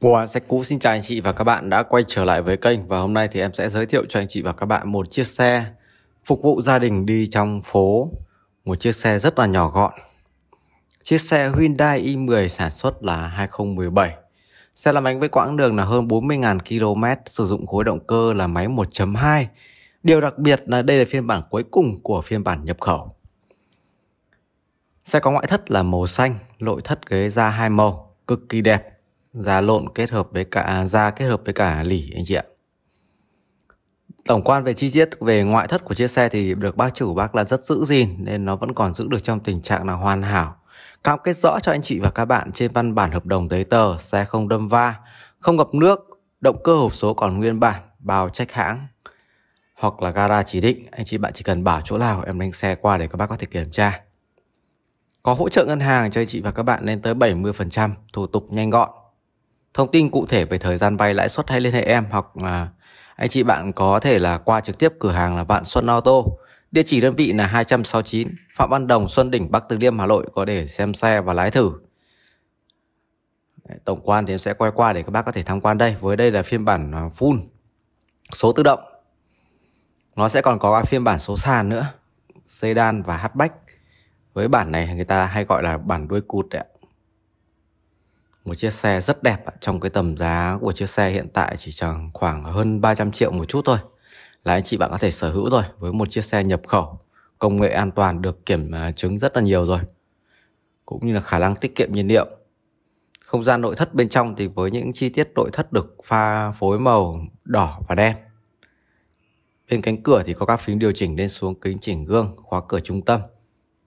Wow, xe cũ xin chào anh chị và các bạn đã quay trở lại với kênh và hôm nay thì em sẽ giới thiệu cho anh chị và các bạn một chiếc xe phục vụ gia đình đi trong phố một chiếc xe rất là nhỏ gọn chiếc xe Hyundai i10 sản xuất là 2017 xe làm bánh với quãng đường là hơn 40.000 km sử dụng khối động cơ là máy 1.2 điều đặc biệt là đây là phiên bản cuối cùng của phiên bản nhập khẩu xe có ngoại thất là màu xanh nội thất ghế da hai màu cực kỳ đẹp da lộn kết hợp với cả da kết hợp với cả lỉ anh chị ạ tổng quan về chi tiết về ngoại thất của chiếc xe thì được bác chủ bác là rất giữ gìn nên nó vẫn còn giữ được trong tình trạng là hoàn hảo cam kết rõ cho anh chị và các bạn trên văn bản hợp đồng giấy tờ xe không đâm va không gặp nước động cơ hộp số còn nguyên bản bao trách hãng hoặc là gara chỉ định anh chị bạn chỉ cần bảo chỗ nào em đánh xe qua để các bác có thể kiểm tra có hỗ trợ ngân hàng cho anh chị và các bạn lên tới 70% thủ tục nhanh gọn Thông tin cụ thể về thời gian vay lãi suất hay liên hệ em hoặc là anh chị bạn có thể là qua trực tiếp cửa hàng là Vạn Xuân Auto. Địa chỉ đơn vị là 269 Phạm Văn Đồng, Xuân Đỉnh, Bắc Từ Liêm, Hà Nội có để xem xe và lái thử. Tổng quan thì em sẽ quay qua để các bác có thể tham quan đây. Với đây là phiên bản à, full số tự động. Nó sẽ còn có phiên bản số sàn nữa, sedan và hatchback. Với bản này người ta hay gọi là bản đuôi cụt đấy ạ một chiếc xe rất đẹp trong cái tầm giá của chiếc xe hiện tại chỉ chẳng khoảng hơn 300 triệu một chút thôi là anh chị bạn có thể sở hữu rồi với một chiếc xe nhập khẩu công nghệ an toàn được kiểm à, chứng rất là nhiều rồi cũng như là khả năng tiết kiệm nhiên liệu không gian nội thất bên trong thì với những chi tiết nội thất được pha phối màu đỏ và đen bên cánh cửa thì có các phím điều chỉnh lên xuống kính chỉnh gương khóa cửa trung tâm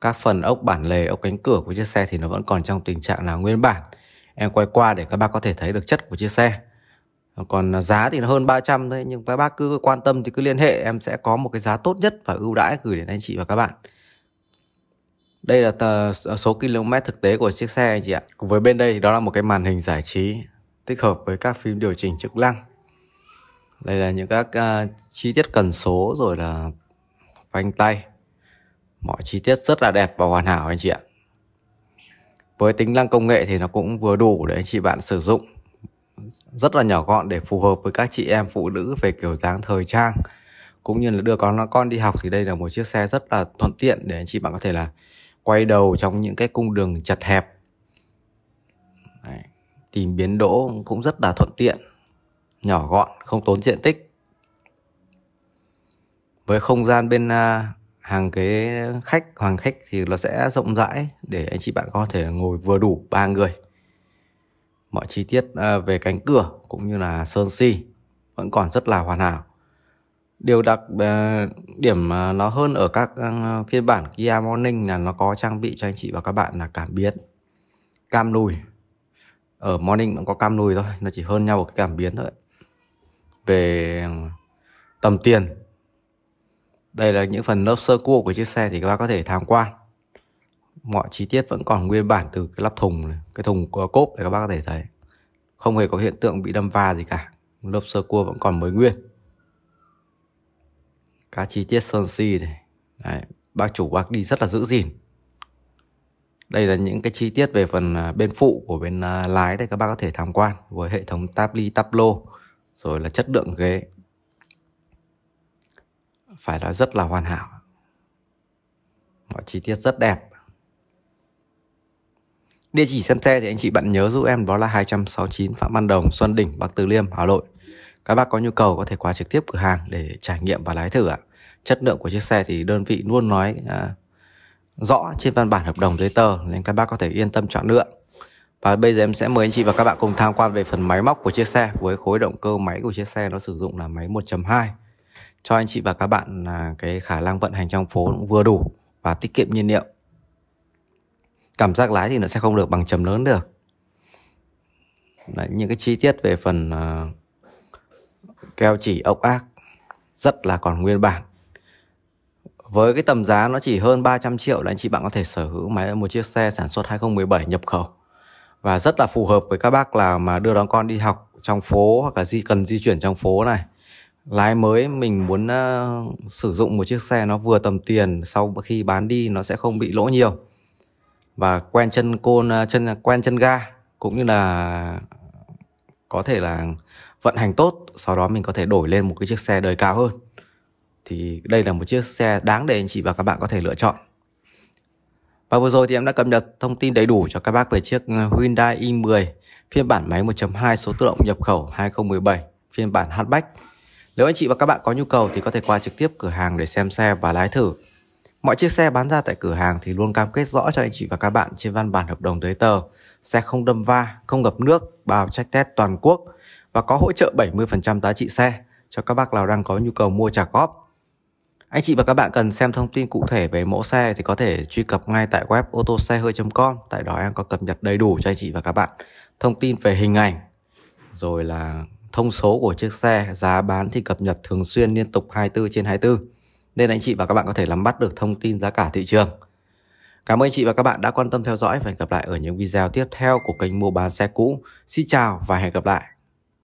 các phần ốc bản lề ốc cánh cửa của chiếc xe thì nó vẫn còn trong tình trạng là nguyên bản em quay qua để các bác có thể thấy được chất của chiếc xe còn giá thì hơn 300 thôi nhưng các bác cứ quan tâm thì cứ liên hệ em sẽ có một cái giá tốt nhất và ưu đãi gửi đến anh chị và các bạn đây là tờ, ờ, số km thực tế của chiếc xe anh chị ạ Cùng với bên đây đó là một cái màn hình giải trí tích hợp với các phim điều chỉnh chức năng đây là những các uh, chi tiết cần số rồi là phanh tay mọi chi tiết rất là đẹp và hoàn hảo anh chị ạ với tính năng công nghệ thì nó cũng vừa đủ để anh chị bạn sử dụng rất là nhỏ gọn để phù hợp với các chị em phụ nữ về kiểu dáng thời trang cũng như là đưa con con đi học thì đây là một chiếc xe rất là thuận tiện để anh chị bạn có thể là quay đầu trong những cái cung đường chật hẹp Đấy. tìm biến đỗ cũng rất là thuận tiện nhỏ gọn không tốn diện tích với không gian bên à, hàng ghế khách hoàng khách thì nó sẽ rộng rãi để anh chị bạn có thể ngồi vừa đủ ba người mọi chi tiết à, về cánh cửa cũng như là sơn si vẫn còn rất là hoàn hảo điều đặc à, điểm nó hơn ở các à, phiên bản Kia Morning là nó có trang bị cho anh chị và các bạn là cảm biến cam lùi ở Morning vẫn có cam lùi thôi nó chỉ hơn nhau một cái cảm biến thôi về tầm tiền đây là những phần lớp sơ cua của chiếc xe thì các bác có thể tham quan. Mọi chi tiết vẫn còn nguyên bản từ cái lắp thùng này, cái thùng cốp để các bác có thể thấy. Không hề có hiện tượng bị đâm va gì cả. Lớp sơ cua vẫn còn mới nguyên. Các chi tiết sơn si này. Đấy, bác chủ bác đi rất là giữ gìn. Đây là những cái chi tiết về phần à, bên phụ của bên à, lái đây các bác có thể tham quan với hệ thống tabli tablo rồi là chất lượng ghế phải nói rất là hoàn hảo mọi chi tiết rất đẹp Địa chỉ xem xe thì anh chị bạn nhớ giúp em đó là 269 Phạm Văn Đồng, Xuân Đỉnh, Bắc Từ Liêm, Hà Nội. Các bác có nhu cầu có thể qua trực tiếp cửa hàng để trải nghiệm và lái thử ạ. Chất lượng của chiếc xe thì đơn vị luôn nói à, rõ trên văn bản hợp đồng giấy tờ nên các bác có thể yên tâm chọn lựa. Và bây giờ em sẽ mời anh chị và các bạn cùng tham quan về phần máy móc của chiếc xe với khối động cơ máy của chiếc xe nó sử dụng là máy 1.2 cho anh chị và các bạn là cái khả năng vận hành trong phố cũng vừa đủ và tiết kiệm nhiên liệu cảm giác lái thì nó sẽ không được bằng chấm lớn được Đấy, những cái chi tiết về phần uh, keo chỉ ốc ác rất là còn nguyên bản với cái tầm giá nó chỉ hơn 300 triệu là anh chị bạn có thể sở hữu máy một chiếc xe sản xuất 2017 nhập khẩu và rất là phù hợp với các bác là mà đưa đón con đi học trong phố hoặc là di cần di chuyển trong phố này lái mới mình muốn uh, sử dụng một chiếc xe nó vừa tầm tiền sau khi bán đi nó sẽ không bị lỗ nhiều và quen chân côn ờ, chân quen chân ga cũng như là có thể là vận hành tốt sau đó mình có thể đổi lên một cái chiếc xe đời cao hơn thì đây là một chiếc xe đáng để anh chị và các bạn có thể lựa chọn và vừa rồi thì em đã cập nhật thông tin đầy đủ cho các bác về chiếc ờ, Hyundai i10 phiên bản máy 1.2 số tự động nhập khẩu 2017 phiên bản hatchback nếu anh chị và các bạn có nhu cầu thì có thể qua trực tiếp cửa hàng để xem xe và lái thử. Mọi chiếc xe bán ra tại cửa hàng thì luôn cam kết rõ cho anh chị và các bạn trên văn bản hợp đồng giấy tờ, xe không đâm va, không ngập nước, bao check test toàn quốc và có hỗ trợ 70% giá trị xe cho các bác nào đang có nhu cầu mua trả góp. Anh chị và các bạn cần xem thông tin cụ thể về mẫu xe thì có thể truy cập ngay tại web ô com Tại đó em có cập nhật đầy đủ cho anh chị và các bạn thông tin về hình ảnh rồi là thông số của chiếc xe, giá bán thì cập nhật thường xuyên liên tục 24 trên 24. Nên anh chị và các bạn có thể nắm bắt được thông tin giá cả thị trường. Cảm ơn anh chị và các bạn đã quan tâm theo dõi và hẹn gặp lại ở những video tiếp theo của kênh Mua bán xe cũ. Xin chào và hẹn gặp lại.